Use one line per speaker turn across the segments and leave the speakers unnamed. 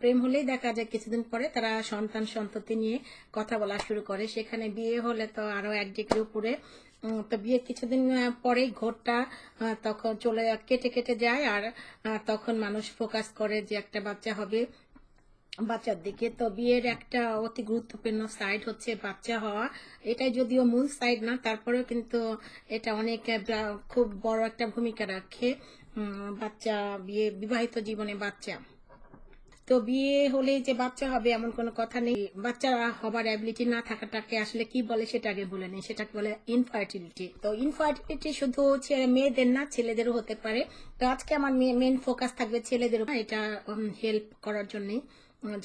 প্রেম হলেই দেখা যায় কিছুদিন পরে তারা সন্তান সন্ততি নিয়ে কথা বলা শুরু করে সেখানে বিয়ে হলে তো আরো এক ডিগ্রি উপরে তো বিয়ে কিছুদিন পরেই ঘোরটা তখন চলে কেটে কেটে যায় আর তখন মানুষ ফোকাস করে যে একটা বাচ্চা হবে বাচ্চার দিকে তো বিয়ের একটা অতি গুরুত্বপূর্ণ সাইড হচ্ছে বাচ্চা হওয়া এটাই যদিও মূল সাইড না তারপরেও কিন্তু এটা অনেক খুব বড় একটা ভূমিকা রাখে বাচ্চা বিয়ে বিবাহিত জীবনে বাচ্চা তো বিয়ে হলে যে বাচ্চা হবে এমন কোনো কথা নেই বাচ্চা হবার অ্যাবিলিটি না থাকাটাকে আসলে কি বলে সেটা আগে বলে নেই সেটাকে বলে ইনফার্টিলিটি তো ইনফার্টিলিটি শুধু মেয়েদের না ছেলেদেরও হতে পারে তো আজকে আমার মেন ফোকাস থাকবে ছেলেদের এটা হেল্প করার জন্যে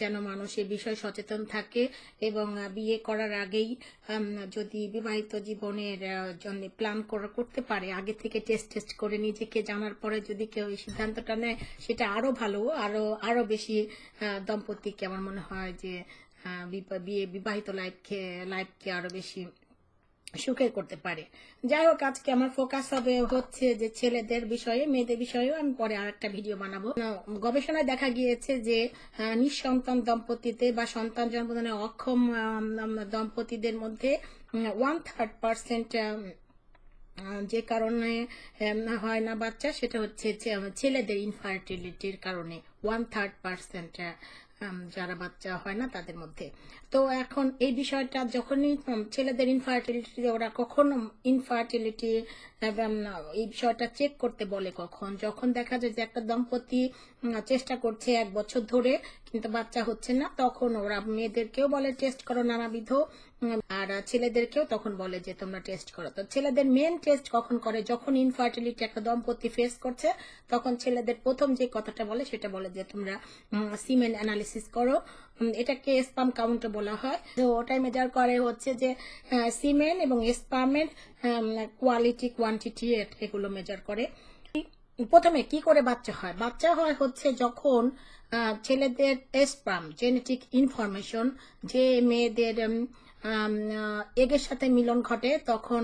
যেন মানুষ এ বিষয়ে সচেতন থাকে এবং বিয়ে করার আগেই যদি বিবাহিত জীবনের জন্য প্ল্যান করা করতে পারে আগে থেকে টেস্ট টেস্ট করে নিজেকে জানার পরে যদি কেউ এই সিদ্ধান্তটা নেয় সেটা আরও ভালো আরও আরও বেশি দম্পতিকে আমার মনে হয় যে বিয়ে বিবাহিত লাইফকে লাইফকে আরও বেশি সুখের করতে পারে যাই হোক আজকে আমার ফোকাস হবে হচ্ছে যে ছেলেদের বিষয়ে মেয়েদের বিষয়েও আমি পরে আর একটা ভিডিও বানাবো গবেষণায় দেখা গিয়েছে যে নিঃসন্তান দম্পতিতে বা সন্তান জন্মদানে অক্ষম দম্পতিদের মধ্যে ওয়ান থার্ড পার্সেন্ট যে কারণে হয় না বাচ্চা সেটা হচ্ছে ছেলেদের ইনফার্টিলিটির কারণে ওয়ান থার্ড পার্সেন্ট যারা বাচ্চা হয় না তাদের মধ্যে তো এখন এই বিষয়টা যখনই ছেলেদের ইনফার্টিলিটি ওরা কখন ইনফার্টিলিটি এই বিষয়টা চেক করতে বলে কখন যখন দেখা যায় যে একটা দম্পতি চেষ্টা করছে এক বছর ধরে কিন্তু বাচ্চা হচ্ছে না তখন ওরা মেয়েদেরকেও বলে টেস্ট করো নানাবিধ আর ছেলেদেরকেও তখন বলে যে তোমরা টেস্ট করো তো ছেলেদের মেন টেস্ট কখন করে যখন ইনফার্টিলিটি একটা দম্পতি ফেস করছে তখন ছেলেদের প্রথম যে কথাটা বলে সেটা বলে যে তোমরা সিমেন অ্যানালিসিস করো এটাকে স্পাম কাউন্টে বলা হয় তো ওটাই মেজার করে হচ্ছে যে সিমেন এবং স্পামের কোয়ালিটি কোয়ান্টিটি এগুলো মেজার করে প্রথমে কি করে বাচ্চা হয় বাচ্চা হয় হচ্ছে যখন ছেলেদের স্পাম জেনেটিক ইনফরমেশন যে মেয়েদের এগের সাথে মিলন ঘটে তখন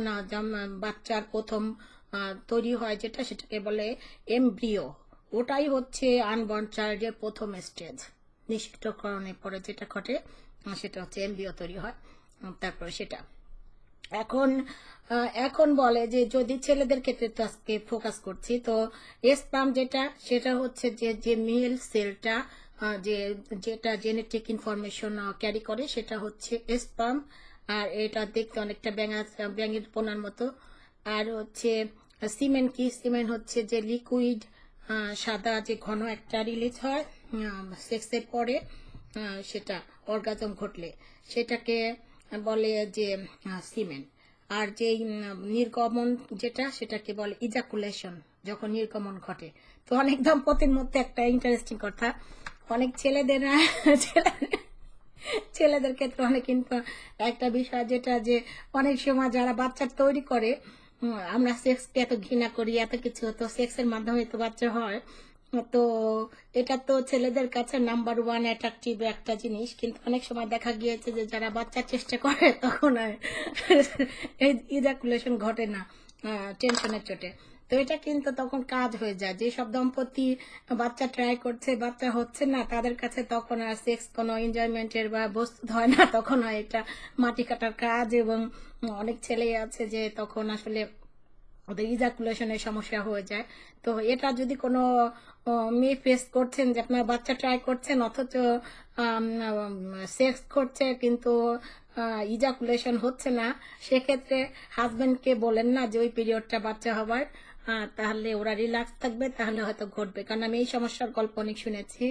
বাচ্চার প্রথম তৈরি হয় যেটা সেটাকে বলে এমব্রিও ওটাই হচ্ছে আনবর্ন চাইল্ডের প্রথম স্টেজ নিষিদ্ধকরণের পরে যেটা ঘটে সেটা হচ্ছে এমব্রিও তৈরি হয় তারপরে সেটা এখন এখন বলে যে যদি ছেলেদের ক্ষেত্রে তো আজকে ফোকাস করছি তো এসপাম যেটা সেটা হচ্ছে যে যে মেল সেলটা যে যেটা জেনেটিক ইনফরমেশন ক্যারি করে সেটা হচ্ছে স্পাম আর এটা দেখতে অনেকটা ব্যাঙা ব্যাঙের পোনার মতো আর হচ্ছে সিমেন্ট কি সিমেন্ট হচ্ছে যে লিকুইড সাদা যে ঘন একটা রিলিজ হয় সেক্সের পরে সেটা অর্গাজম ঘটলে সেটাকে বলে যে সিমেন্ট আর যে নির্গমন যেটা সেটাকে বলে ইজাকুলেশন যখন নির্গমন ঘটে তো অনেক দম্পতির মধ্যে একটা ইন্টারেস্টিং কথা অনেক ছেলেদের ছেলেদের ক্ষেত্রে অনেক কিন্তু একটা বিষয় যেটা যে অনেক সময় যারা বাচ্চা তৈরি করে আমরা সেক্সকে এত ঘৃণা করি এত কিছু তো সেক্সের মাধ্যমে তো বাচ্চা হয় তো এটা তো ছেলেদের কাছে নাম্বার ওয়ান অ্যাট্রাকটিভ একটা জিনিস কিন্তু অনেক সময় দেখা গিয়েছে যে যারা বাচ্চার চেষ্টা করে তখন এই ইজাকুলেশন ঘটে না টেনশনের চোটে তো এটা কিন্তু তখন কাজ হয়ে যায় যেসব দম্পতি বাচ্চা ট্রাই করছে বাচ্চা হচ্ছে না তাদের কাছে তখন আর সেক্স কোনো এনজয়মেন্টের বা বস্তু হয় না তখন হয় এটা মাটি কাটার কাজ এবং অনেক ছেলে আছে যে তখন আসলে ওদের ইজাকুলেশনের সমস্যা হয়ে যায় তো এটা যদি কোনো মেয়ে ফেস করছেন যে আপনার বাচ্চা ট্রাই করছেন অথচ সেক্স করছে কিন্তু ইজাকুলেশন হচ্ছে না সেক্ষেত্রে হাজব্যান্ডকে বলেন না যে ওই পিরিয়ডটা বাচ্চা হবার হ্যাঁ তাহলে ওরা রিল্যাক্স থাকবে তাহলে হয়তো ঘটবে কারণ আমি এই সমস্যার গল্প অনেক শুনেছি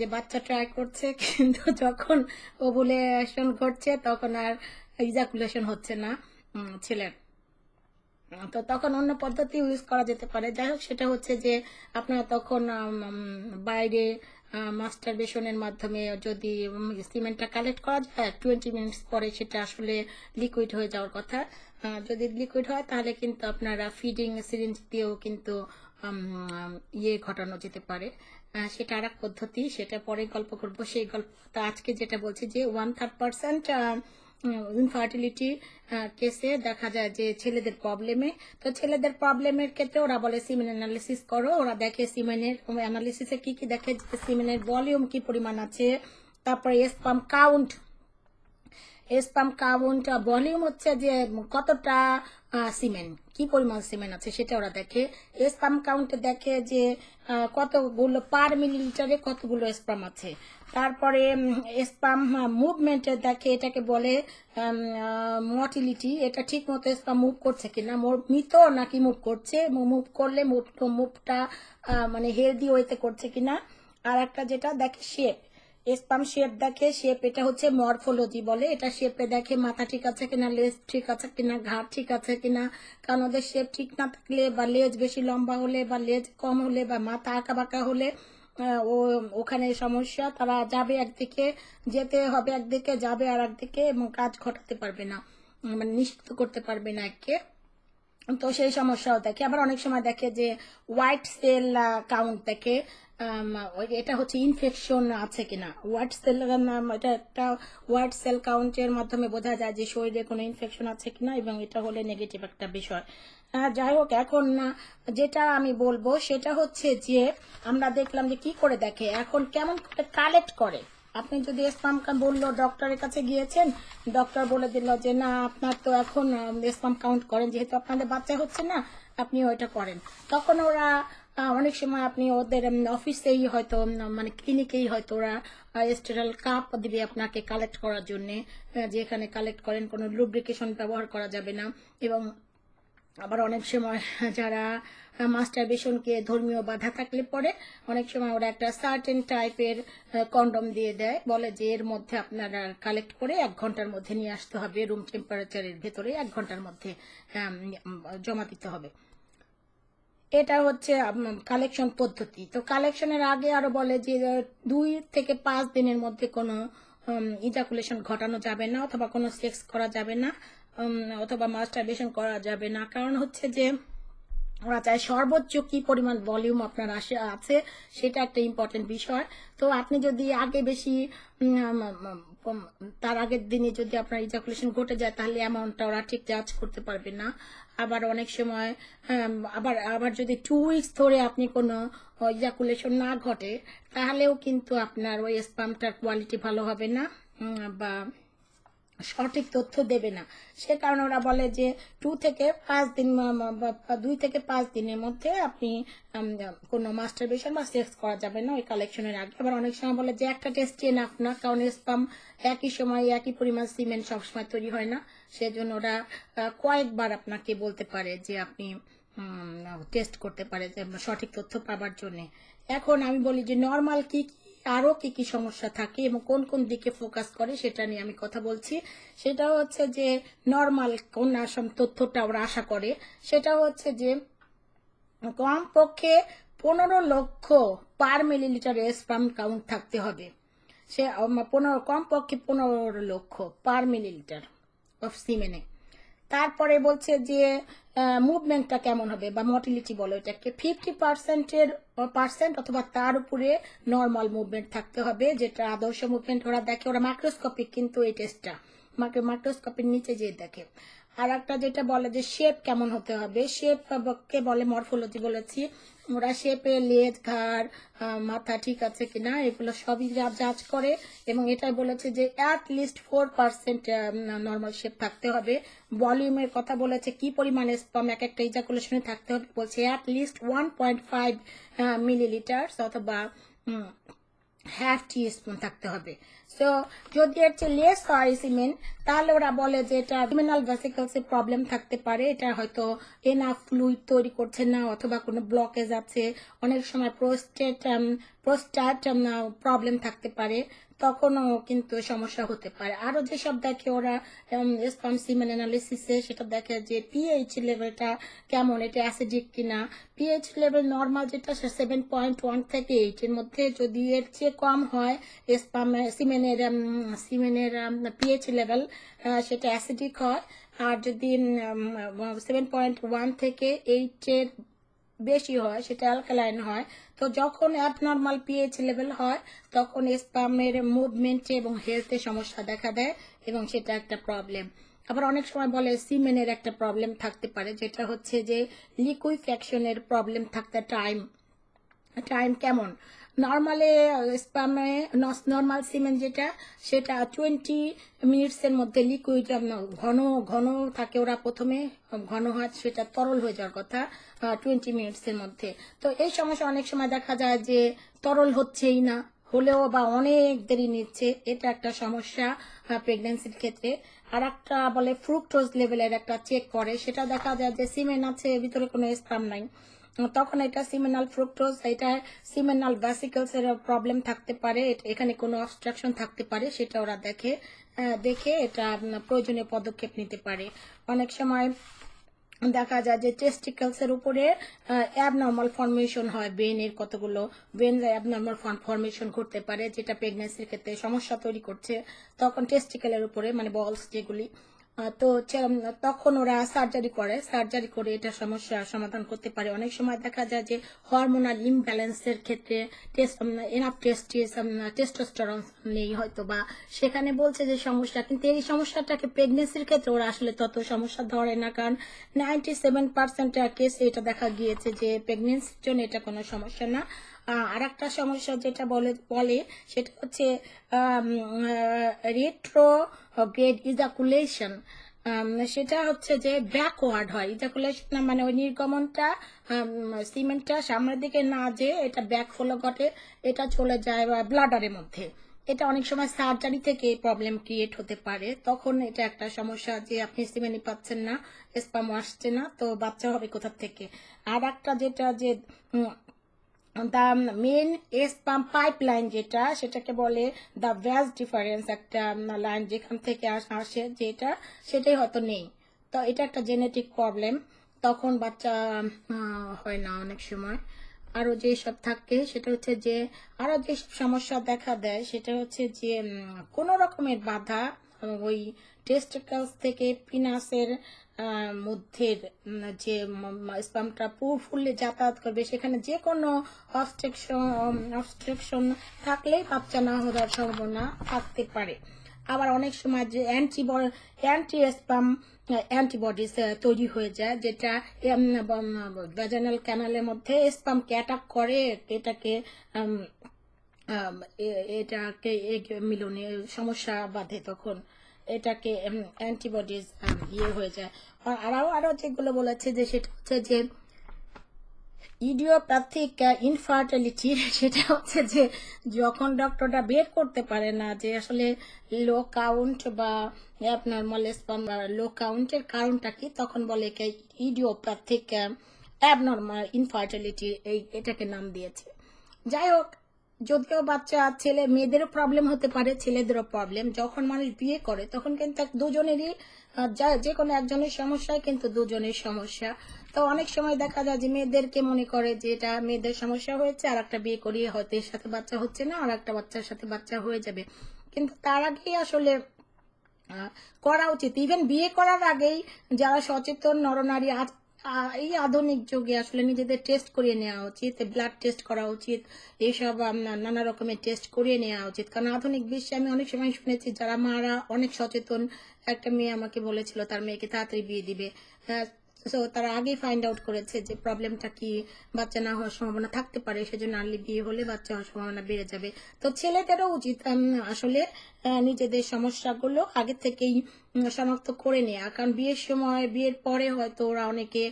যে বাচ্চা ট্রাই করছে কিন্তু যখন ওভুলেশন ঘটছে তখন আর ইজাকুলেশন হচ্ছে না ছেলের তো তখন অন্য পদ্ধতি ইউজ করা যেতে পারে যাই হোক সেটা হচ্ছে যে আপনারা তখন বাইরে মাস্টার বেশনের মাধ্যমে যদি সিমেন্টটা কালেক্ট করা যায় টোয়েন্টি মিনিটস পরে সেটা আসলে লিকুইড হয়ে যাওয়ার কথা যদি লিকুইড হয় তাহলে কিন্তু আপনারা ফিডিং সিরিঞ্জ দিয়েও কিন্তু ইয়ে ঘটানো যেতে পারে সেটা আর পদ্ধতি সেটা পরে গল্প করব সেই গল্প আজকে যেটা বলছি যে ওয়ান থার্ড পার্সেন্ট ইনফার্টিলিটি কেসে দেখা যায় যে ছেলেদের প্রবলেমে তো ছেলেদের প্রবলেমের ক্ষেত্রে ওরা বলে সিমেন অ্যানালিসিস করো ওরা দেখে সিমেনের অ্যানালিসিসে কি কি দেখে সিমেনের ভলিউম কি পরিমাণ আছে তারপরে sperm count sperm count volume হচ্ছে যে কতটা সিমেন্ট কি পরিমাণ সিমেন্ট আছে সেটা ওরা দেখে স্পাম কাউন্টে দেখে যে কতগুলো পার মিলিলিটারে কতগুলো স্পাম আছে তারপরে স্পাম মুভমেন্টে দেখে এটাকে বলে মটিলিটি এটা ঠিক মতো স্পাম মুভ করছে কিনা মৃত নাকি মুভ করছে মুভ করলে মুভ মুভটা মানে হেলদি ওয়েতে করছে কিনা আর একটা যেটা দেখে শেপ স্পাম শেপ দেখে শেপ এটা হচ্ছে মরফোলজি বলে এটা শেপে দেখে মাথা ঠিক আছে কিনা লেজ ঠিক আছে কিনা ঘাট ঠিক আছে কিনা কারণ ওদের শেপ ঠিক না থাকলে বা লেজ বেশি লম্বা হলে বা লেজ কম হলে বা মাথা আঁকা বাঁকা হলে ও ওখানে সমস্যা তারা যাবে একদিকে যেতে হবে একদিকে যাবে আর একদিকে এবং কাজ ঘটাতে পারবে না মানে নিশ্চিত করতে পারবে না একে তো সেই সমস্যাও থাকে আবার অনেক সময় দেখে যে হোয়াইট সেল কাউন্ট দেখে এটা হচ্ছে ইনফেকশন আছে কিনা হোয়াইট সেল এটা একটা হোয়াইট সেল কাউন্টের মাধ্যমে বোঝা যায় যে শরীরে কোনো ইনফেকশন আছে কিনা এবং এটা হলে নেগেটিভ একটা বিষয় হ্যাঁ, যাই হোক এখন যেটা আমি বলবো সেটা হচ্ছে যে আমরা দেখলাম যে কি করে দেখে এখন কেমন কালেক্ট করে আপনি যদি স্পাম কাউন্ট বললো ডক্টরের কাছে গিয়েছেন ডক্টর বলে দিল যে না আপনার তো এখন স্পাম কাউন্ট করেন যেহেতু আপনাদের বাচ্চা হচ্ছে না আপনি ওইটা করেন তখন ওরা অনেক সময় আপনি ওদের অফিসেই হয়তো মানে ক্লিনিকেই হয়তো ওরা স্টেরাল কাপ দিবে আপনাকে কালেক্ট করার জন্যে যে এখানে কালেক্ট করেন কোনো লুব্রিকেশন ব্যবহার করা যাবে না এবং আবার অনেক সময় যারা মাস্টারবেশনকে ধর্মীয় বাধা থাকলে পরে অনেক সময় ওরা একটা সার্টেন টাইপের কন্ডম দিয়ে দেয় বলে যে এর মধ্যে আপনারা কালেক্ট করে এক ঘন্টার মধ্যে নিয়ে আসতে হবে রুম টেম্পারেচারের ভেতরে এক ঘন্টার মধ্যে জমা দিতে হবে এটা হচ্ছে কালেকশন পদ্ধতি তো কালেকশনের আগে আরো বলে যে দুই থেকে পাঁচ দিনের মধ্যে কোনো ইজাকুলেশন ঘটানো যাবে না অথবা কোনো সেক্স করা যাবে না অথবা মাস্টারবেশন করা যাবে না কারণ হচ্ছে যে ওরা চায় সর্বোচ্চ কি পরিমাণ ভলিউম আপনার আসে আছে সেটা একটা ইম্পর্টেন্ট বিষয় তো আপনি যদি আগে বেশি তার আগের দিনে যদি আপনার ইজাকুলেশন ঘটে যায় তাহলে অ্যামাউন্টটা ওরা ঠিক জাজ করতে পারবে না আবার অনেক সময় হ্যাঁ, আবার আবার যদি টু উইকস ধরে আপনি কোনো ইজাকুলেশন না ঘটে তাহলেও কিন্তু আপনার ওই স্পামটার কোয়ালিটি ভালো হবে না বা সঠিক তথ্য দেবে না সে কারণে ওরা বলে যে টু থেকে পাঁচ দিন দুই থেকে পাঁচ দিনের মধ্যে আপনি কোনো বিষয় বা সেক্স করা যাবে না ওই কালেকশনের আগে আবার অনেক সময় বলে যে একটা টেস্টই এনাফ না কারণ স্পাম একই সময় একই পরিমাণ সিমেন্ট সবসময় তৈরি হয় না সেজন্য ওরা কয়েকবার আপনাকে বলতে পারে যে আপনি টেস্ট করতে পারে সঠিক তথ্য পাবার জন্য এখন আমি বলি যে নর্মাল কি কি আরও কি কি সমস্যা থাকে এবং কোন কোন দিকে ফোকাস করে সেটা নিয়ে আমি কথা বলছি সেটা হচ্ছে যে নর্মাল কোন আসাম তথ্যটা ওরা আশা করে সেটা হচ্ছে যে কমপক্ষে পনেরো লক্ষ পার মিলিলিটার স্পাম কাউন্ট থাকতে হবে সে পনেরো কমপক্ষে পনেরো লক্ষ পার মিলিলিটার অফ সিমেনে তারপরে বলছে যে মুভমেন্টটা কেমন হবে বা মর্টিলিটি বলো এটাকে ফিফটি পার্সেন্টের পার্সেন্ট অথবা তার উপরে নর্মাল মুভমেন্ট থাকতে হবে যেটা আদর্শ মুভমেন্ট ওরা দেখে ওরা মাইক্রোস্কোপিক কিন্তু এই টেস্টটা মাইক্রোস্কোপির নিচে যেয়ে দেখে আর একটা যেটা বলে যে শেপ কেমন হতে হবে শেপকে বলে মরফোলজি বলেছি ওরা শেপে লেজ ঘাড় মাথা ঠিক আছে কিনা এগুলো সবই জাজ করে এবং এটা বলেছে যে at least four percent normal shape থাকতে হবে ভলিউমের কথা বলেছে কি পরিমাণে স্পাম এক একটা ইজাকুলেশনে থাকতে হবে বলছে at least one point five millilitres অথবা হ্যাফ টি স্পুন থাকতে হবে সো যদি এর চেয়ে লেস হয় সিমেন তাহলে ওরা বলে যে এটা ভিমেনাল ভেসিকলসে প্রবলেম থাকতে পারে এটা হয়তো এনা ফ্লুইড তৈরি করছে না অথবা কোনো ব্লকেজ আছে অনেক সময় প্রোস্টেট প্রোস্টাট প্রবলেম থাকতে পারে তখনও কিন্তু সমস্যা হতে পারে আরও যেসব দেখে ওরা স্পাম সিমেন অ্যানালিসিসে সেটা দেখে যে পিএইচ লেভেলটা কেমন এটা অ্যাসিডিক কিনা পিএইচ লেভেল নর্মাল যেটা সেভেন পয়েন্ট ওয়ান থেকে এইটের মধ্যে যদি এর চেয়ে কম হয় স্পাম সিমেনের সিমেনের পিএইচ লেভেল সেটা অ্যাসিডিক হয় আর যদি সেভেন পয়েন্ট ওয়ান থেকে এইটের বেশি হয় সেটা অ্যালকালাইন হয় তো যখন অ্যাবনর্মাল পিএইচ লেভেল হয় তখন স্পামের মুভমেন্টে এবং হেলথে সমস্যা দেখা দেয় এবং সেটা একটা প্রবলেম আবার অনেক সময় বলে সিমেনের একটা প্রবলেম থাকতে পারে যেটা হচ্ছে যে লিকুইফ্যাকশনের প্রবলেম থাকতে টাইম টাইম কেমন নর্মালে স্পামে নর্মাল সিমেন্ট যেটা সেটা টোয়েন্টি মিনিটসের মধ্যে লিকুইড ঘন ঘন থাকে ওরা প্রথমে ঘন হয় সেটা তরল হয়ে যাওয়ার কথা টোয়েন্টি মিনিটসের মধ্যে তো এই সমস্যা অনেক সময় দেখা যায় যে তরল হচ্ছেই না হলেও বা অনেক দেরি নিচ্ছে এটা একটা সমস্যা প্রেগনেন্সির ক্ষেত্রে আর একটা বলে ফ্রুক্টোজ লেভেলের একটা চেক করে সেটা দেখা যায় যে সিমেন্ট আছে ভিতরে কোনো স্পাম নাই তখন এটা সিমেনাল ফ্রুক্টোজ এটা সিমেনাল ভ্যাসিকলস এর প্রবলেম থাকতে পারে এখানে কোনো অবস্ট্রাকশন থাকতে পারে সেটা ওরা দেখে দেখে এটা প্রয়োজনীয় পদক্ষেপ নিতে পারে অনেক সময় দেখা যায় যে এর উপরে অ্যাবনর্মাল ফর্মেশন হয় ব্রেনের কতগুলো ব্রেন অ্যাবনর্মাল ফর্মেশন ঘটতে পারে যেটা প্রেগনেন্সির ক্ষেত্রে সমস্যা তৈরি করছে তখন টেস্টিকেলের উপরে মানে বলস যেগুলি তো তখন ওরা সার্জারি করে সার্জারি করে এটা সমস্যা সমাধান করতে পারে অনেক সময় দেখা যায় যে হরমোনাল ইমব্যালেন্সের ক্ষেত্রে এনাফ নেই হয়তো বা সেখানে বলছে যে সমস্যা কিন্তু এই সমস্যাটাকে প্রেগনেন্সির ক্ষেত্রে ওরা আসলে তত সমস্যা ধরে না কারণ নাইনটি সেভেন পার্সেন্ট কেসে এটা দেখা গিয়েছে যে প্রেগনেন্সির জন্য এটা কোনো সমস্যা না আর একটা সমস্যা যেটা বলে বলে সেটা হচ্ছে রেট্রো গ্রেড ইজাকুলেশন সেটা হচ্ছে যে ব্যাকওয়ার্ড হয় ইজাকুলেশন মানে ওই নির্গমনটা সিমেন্টটা সামনের দিকে না যে এটা ব্যাক হলো ঘটে এটা চলে যায় বা ব্লাডারের মধ্যে এটা অনেক সময় সার্জারি থেকে প্রবলেম ক্রিয়েট হতে পারে তখন এটা একটা সমস্যা যে আপনি সিমেনি পাচ্ছেন না স্পাম আসছে না তো বাচ্চা হবে কোথার থেকে আর একটা যেটা যে the main sperm pipeline যেটা সেটাকে বলে দ্য ভ্যাস ডিফারেন্স একটা লাইন যেখান থেকে আসে যেটা সেটাই হয়তো নেই তো এটা একটা জেনেটিক প্রবলেম তখন বাচ্চা হয় না অনেক সময় আরও যেসব থাকে সেটা হচ্ছে যে আরও যেসব সমস্যা দেখা দেয় সেটা হচ্ছে যে কোনো রকমের বাধা ওই টেস্টিকলস থেকে পিনাসের মধ্যে যে স্পামটা পুরফুল্লে যাতায়াত করবে সেখানে যে কোনো অবস্ট্রাকশন অবস্ট্রাকশন থাকলেই বাচ্চা না হওয়ার সম্ভাবনা থাকতে পারে আবার অনেক সময় যে অ্যান্টি অ্যান্টি স্পাম অ্যান্টিবডিস তৈরি হয়ে যায় যেটা ভ্যাজানাল ক্যানালের মধ্যে স্পামকে অ্যাটাক করে এটাকে এটাকে মিলনে সমস্যা বাঁধে তখন এটাকে অ্যান্টিবডিজ ইয়ে হয়ে যায় আরও আরও যেগুলো বলেছে যে সেটা হচ্ছে যে ইডিওপ্যাথিক ইনফার্টিলিটি সেটা হচ্ছে যে যখন ডক্টররা বের করতে পারে না যে আসলে লো কাউন্ট বা আপনার মলেস্পন বা লো কাউন্টের কারণটা কি তখন বলে ইডিওপ্যাথিক অ্যাবনর্মাল ইনফার্টিলিটি এই এটাকে নাম দিয়েছে যাই হোক যদি কেউ বাচ্চা ছেলে মেয়েদেরও প্রবলেম হতে পারে ছেলেদেরও প্রবলেম যখন মানুষ বিয়ে করে তখন কিন্তু দুজনেরই যে কোনো একজনের সমস্যায় কিন্তু দুজনের সমস্যা তো অনেক সময় দেখা যায় যে মেয়েদেরকে মনে করে যে এটা মেয়েদের সমস্যা হয়েছে আর একটা বিয়ে করিয়ে হয়তো এর সাথে বাচ্চা হচ্ছে না আর একটা বাচ্চার সাথে বাচ্চা হয়ে যাবে কিন্তু তার আগেই আসলে করা উচিত ইভেন বিয়ে করার আগেই যারা সচেতন নরনারী এই আধুনিক যুগে আসলে নিজেদের টেস্ট করিয়ে নেওয়া উচিত ব্লাড টেস্ট করা উচিত এসব নানা রকমের টেস্ট করিয়ে নেওয়া উচিত কারণ আধুনিক বিশ্বে আমি অনেক সময় শুনেছি যারা মারা অনেক সচেতন একটা মেয়ে আমাকে বলেছিল তার মেয়েকে তাড়াতাড়ি বিয়ে দিবে সো হ্যাঁ, তারা আগেই ফাইন্ড আউট করেছে যে প্রবলেমটা কি বাচ্চা না হওয়ার সম্ভাবনা থাকতে পারে সেজন্য আর্লি বিয়ে হলে বাচ্চা হওয়ার সম্ভাবনা বেড়ে যাবে তো ছেলেদেরও উচিত আসলে নিজেদের সমস্যাগুলো আগে থেকেই শনাক্ত করে নেয়া কারণ বিয়ের সময় বিয়ের পরে হয়তো ওরা অনেকে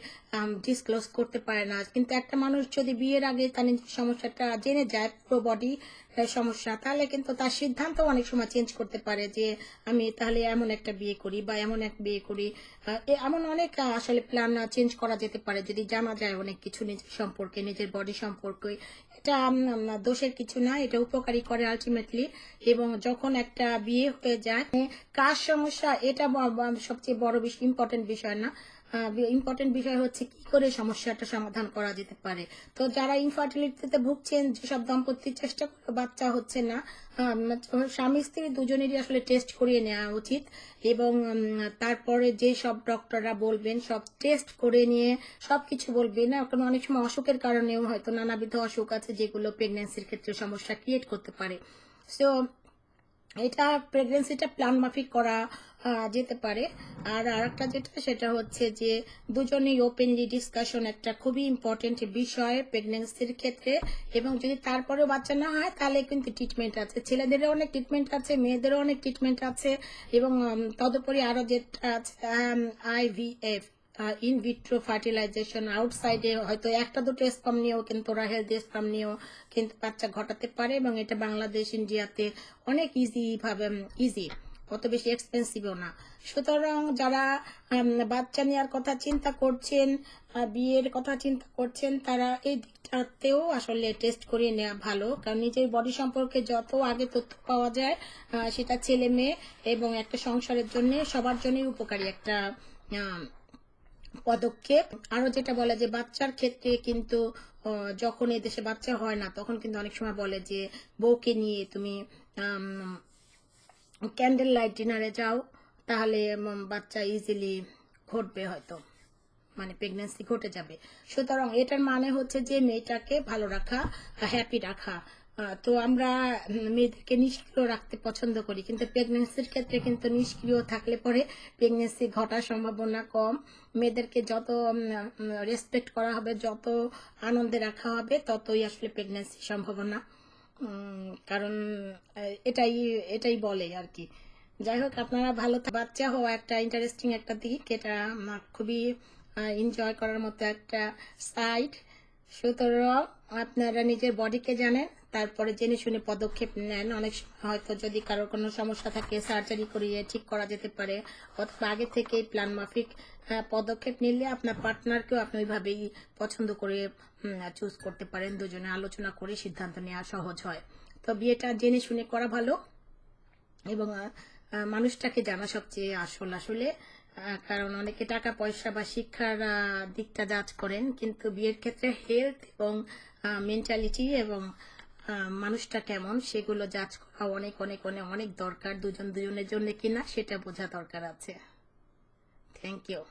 ডিসক্লোজ করতে পারে না কিন্তু একটা মানুষ যদি বিয়ের আগে তার নিজের সমস্যাটা জেনে যায় পুরো বডি সমস্যা তাহলে কিন্তু তার সিদ্ধান্ত অনেক সময় চেঞ্জ করতে পারে যে আমি তাহলে এমন একটা বিয়ে করি বা এমন এক বিয়ে করি এমন অনেক আসলে প্ল্যান চেঞ্জ করা যেতে পারে যদি জানা যায় অনেক কিছু নিজের সম্পর্কে নিজের বডি সম্পর্কে এটা দোষের কিছু না এটা উপকারী করে আলটিমেটলি এবং যখন একটা একটা বিয়ে হয়ে যায় মানে কাজ সমস্যা এটা সবচেয়ে বড় বিষয় ইম্পর্টেন্ট বিষয় না ইম্পর্টেন্ট বিষয় হচ্ছে কি করে সমস্যাটা সমাধান করা যেতে পারে তো যারা ইনফার্টিলিটিতে ভুগছেন যেসব দম্পতির চেষ্টা করে বাচ্চা হচ্ছে না স্বামী স্ত্রী দুজনেরই আসলে টেস্ট করিয়ে নেওয়া উচিত এবং তারপরে যে সব ডক্টররা বলবেন সব টেস্ট করে নিয়ে সব কিছু বলবে না কারণ অনেক সময় অসুখের কারণেও হয়তো নানাবিধ অসুখ আছে যেগুলো প্রেগনেন্সির ক্ষেত্রে সমস্যা ক্রিয়েট করতে পারে সো এটা প্রেগনেন্সিটা প্ল্যান মাফিক করা যেতে পারে আর আরেকটা যেটা সেটা হচ্ছে যে দুজনেই ওপেনলি ডিসকাশন একটা খুবই ইম্পর্টেন্ট বিষয় প্রেগনেন্সির ক্ষেত্রে এবং যদি তারপরেও বাচ্চা না হয় তাহলে কিন্তু ট্রিটমেন্ট আছে ছেলেদেরও অনেক ট্রিটমেন্ট আছে মেয়েদেরও অনেক ট্রিটমেন্ট আছে এবং তদুপরি আরও যেটা আছে আইভিএফ ইন ভিট্রো ফার্টিলাইজেশন আউটসাইডে হয়তো একটা দুটো স্পাম নিয়েও কিন্তু ওরা হেলদি স্পাম নিয়েও কিন্তু বাচ্চা ঘটাতে পারে এবং এটা বাংলাদেশ ইন্ডিয়াতে অনেক ইজিভাবে ইজি অত বেশি এক্সপেন্সিভও না সুতরাং যারা বাচ্চা নেওয়ার কথা চিন্তা করছেন বিয়ের কথা চিন্তা করছেন তারা এই দিকটাতেও আসলে টেস্ট করিয়ে নেওয়া ভালো কারণ নিজের বডি সম্পর্কে যত আগে তথ্য পাওয়া যায় সেটা ছেলে মেয়ে এবং একটা সংসারের জন্য সবার জন্যই উপকারী একটা পদক্ষেপ আরো যেটা বলে যে বাচ্চার ক্ষেত্রে কিন্তু যখন এদেশে বাচ্চা হয় না তখন কিন্তু অনেক সময় বলে যে বউকে নিয়ে তুমি ক্যান্ডেল লাইট ডিনারে যাও তাহলে বাচ্চা ইজিলি ঘটবে হয়তো মানে প্রেগনেন্সি ঘটে যাবে সুতরাং এটার মানে হচ্ছে যে মেয়েটাকে ভালো রাখা হ্যাপি রাখা তো আমরা মেয়েদেরকে নিষ্ক্রিয় রাখতে পছন্দ করি কিন্তু প্রেগনেন্সির ক্ষেত্রে কিন্তু নিষ্ক্রিয় থাকলে পরে প্রেগনেন্সি ঘটার সম্ভাবনা কম মেয়েদেরকে যত রেসপেক্ট করা হবে যত আনন্দে রাখা হবে ততই আসলে প্রেগনেন্সির সম্ভাবনা কারণ এটাই এটাই বলে আর কি যাই হোক আপনারা ভালো বাচ্চা হওয়া একটা ইন্টারেস্টিং একটা দিক এটা খুবই এনজয় করার মতো একটা সাইড সুতরাং আপনারা নিজের বডিকে জানেন তারপরে জেনে শুনে পদক্ষেপ নেন অনেক হয়তো যদি কারোর কোনো সমস্যা থাকে সার্জারি করিয়ে ঠিক করা যেতে পারে অথবা আগে থেকেই প্ল্যান মাফিক হ্যাঁ, পদক্ষেপ নিলে আপনার পার্টনারকেও আপনি ওইভাবেই পছন্দ করে চুজ করতে পারেন দুজনে আলোচনা করে সিদ্ধান্ত নেওয়া সহজ হয় তো বিয়েটা জেনে শুনে করা ভালো এবং মানুষটাকে জানা সবচেয়ে আসল আসলে কারণ অনেকে টাকা পয়সা বা শিক্ষার দিকটা যাচ করেন কিন্তু বিয়ের ক্ষেত্রে হেলথ এবং মেন্টালিটি এবং মানুষটা কেমন সেগুলো যাচ করা অনেক অনেক অনেক অনেক দরকার দুজন দুজনের জন্য কিনা সেটা বোঝা দরকার আছে থ্যাংক ইউ